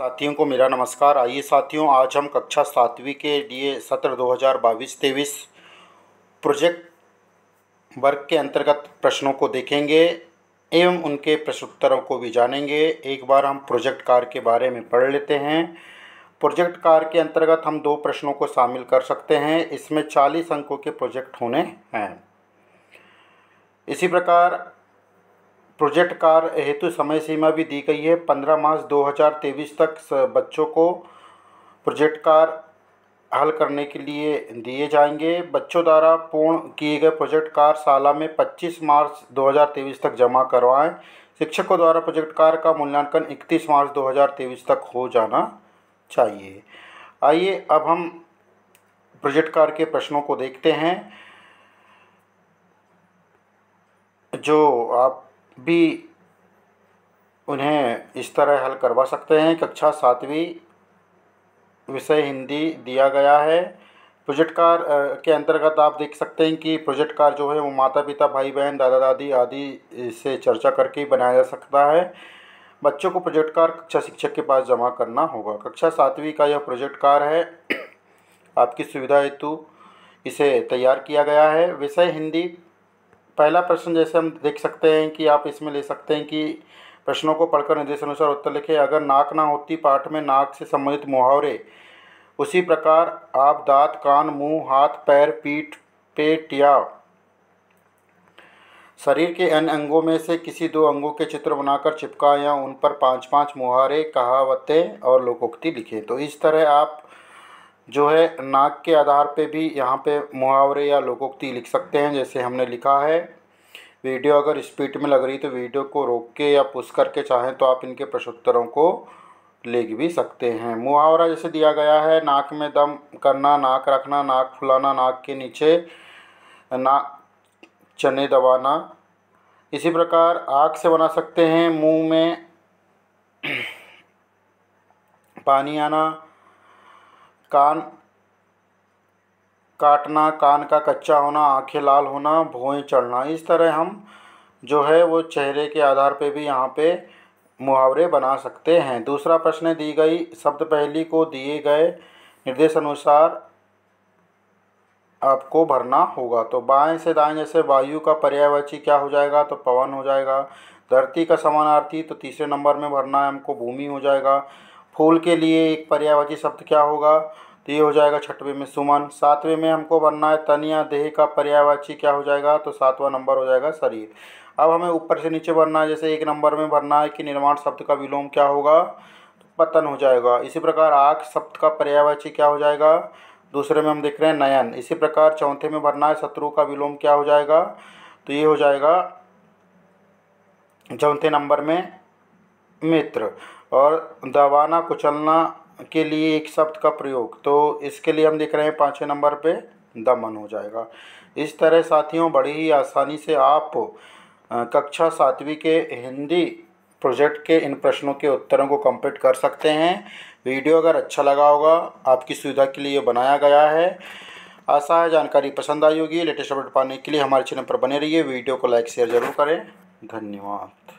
साथियों को मेरा नमस्कार आइए साथियों आज हम कक्षा सातवीं के लिए सत्र 2022-23 प्रोजेक्ट वर्क के अंतर्गत प्रश्नों को देखेंगे एवं उनके प्रश्नोत्तरों को भी जानेंगे एक बार हम प्रोजेक्ट कार के बारे में पढ़ लेते हैं प्रोजेक्ट कार के अंतर्गत हम दो प्रश्नों को शामिल कर सकते हैं इसमें चालीस अंकों के प्रोजेक्ट होने हैं इसी प्रकार प्रोजेक्ट कार हेतु समय सीमा भी दी गई है पंद्रह मार्च 2023 तक बच्चों को प्रोजेक्ट कार हल करने के लिए दिए जाएंगे बच्चों द्वारा पूर्ण किए गए प्रोजेक्ट कार शाला में 25 मार्च 2023 तक जमा करवाएं शिक्षकों द्वारा प्रोजेक्ट कार का मूल्यांकन 31 मार्च 2023 तक हो जाना चाहिए आइए अब हम प्रोजेक्ट कार के प्रश्नों को देखते हैं जो आप भी उन्हें इस तरह हल करवा सकते हैं कक्षा सातवीं विषय हिंदी दिया गया है प्रोजेक्ट कार के अंतर्गत आप देख सकते हैं कि प्रोजेक्ट कार जो है वो माता पिता भाई बहन दादा दादी आदि से चर्चा करके बनाया जा सकता है बच्चों को प्रोजेक्ट कार कक्षा शिक्षक के पास जमा करना होगा कक्षा सातवीं का यह प्रोजेक्ट कार है आपकी सुविधा हेतु इसे तैयार किया गया है विषय हिंदी पहला प्रश्न जैसे हम देख सकते हैं कि आप इसमें ले सकते हैं कि प्रश्नों को पढ़कर निर्देश अनुसार उत्तर लिखें अगर नाक ना होती पाठ में नाक से संबंधित मुहावरे उसी प्रकार आप दांत कान मुंह हाथ पैर पीठ पेट या शरीर के अन्य अंगों में से किसी दो अंगों के चित्र बनाकर चिपका या उन पर पांच पांच मुहारे कहावतें और लोकोक्ति लिखें तो इस तरह आप जो है नाक के आधार पे भी यहाँ पे मुहावरे या लोकोक्ति लिख सकते हैं जैसे हमने लिखा है वीडियो अगर स्पीड में लग रही तो वीडियो को रोक के या पुश करके चाहें तो आप इनके प्रश्नोत्तरों को लिख भी सकते हैं मुहावरा जैसे दिया गया है नाक में दम करना नाक रखना नाक फुलाना नाक के नीचे नाक चने दबाना इसी प्रकार आग से बना सकते हैं मुँह में पानी आना कान काटना कान का कच्चा होना आँखें लाल होना भौहें चढ़ना इस तरह हम जो है वो चेहरे के आधार पे भी यहाँ पे मुहावरे बना सकते हैं दूसरा प्रश्न दी गई शब्द पहली को दिए गए निर्देश अनुसार आपको भरना होगा तो बाएं से दाएं जैसे वायु का पर्यायवाची क्या हो जाएगा तो पवन हो जाएगा धरती का समानार्थी तो तीसरे नंबर में भरना है हमको भूमि हो जाएगा फूल के लिए एक पर्यायवाची शब्द क्या होगा तो ये हो जाएगा छठवें में सुमन सातवें में हमको बनना है तनिया देह का पर्यायवाची क्या हो जाएगा तो सातवां नंबर हो जाएगा शरीर अब हमें ऊपर से नीचे भरना है जैसे एक नंबर में भरना है कि निर्माण शब्द का विलोम क्या होगा तो पतन हो जाएगा इसी प्रकार आग शब्द का पर्यायवाची क्या हो जाएगा दूसरे में हम देख रहे हैं नयन इसी प्रकार चौथे में भरना है शत्रु का विलोम क्या हो जाएगा तो ये हो जाएगा चौथे नंबर में मित्र और दवाना कुचलना के लिए एक शब्द का प्रयोग तो इसके लिए हम देख रहे हैं पाँचवें नंबर पे दमन हो जाएगा इस तरह साथियों बड़ी ही आसानी से आप कक्षा सातवीं के हिंदी प्रोजेक्ट के इन प्रश्नों के उत्तरों को कंप्लीट कर सकते हैं वीडियो अगर अच्छा लगा होगा आपकी सुविधा के लिए बनाया गया है आशा है जानकारी पसंद आई होगी लेटेस्ट अपडेट पाने के लिए हमारे चैनल पर बने रहिए वीडियो को लाइक शेयर जरूर करें धन्यवाद